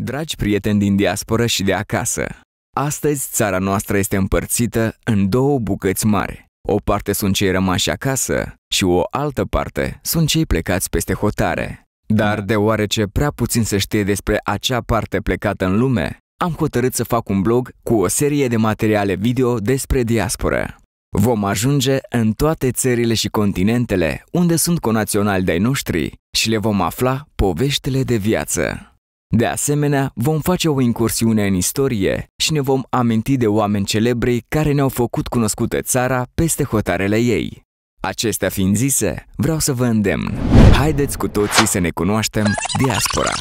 Dragi prieteni din diasporă și de acasă, astăzi țara noastră este împărțită în două bucăți mari. O parte sunt cei rămași acasă și o altă parte sunt cei plecați peste hotare. Dar deoarece prea puțin se știe despre acea parte plecată în lume, am hotărât să fac un blog cu o serie de materiale video despre diasporă. Vom ajunge în toate țările și continentele unde sunt conaționali de-ai noștri și le vom afla poveștile de viață. De asemenea, vom face o incursiune în istorie și ne vom aminti de oameni celebri care ne-au făcut cunoscută țara peste hotarele ei. Acestea fiind zise, vreau să vă îndemn. Haideți cu toții să ne cunoaștem diaspora.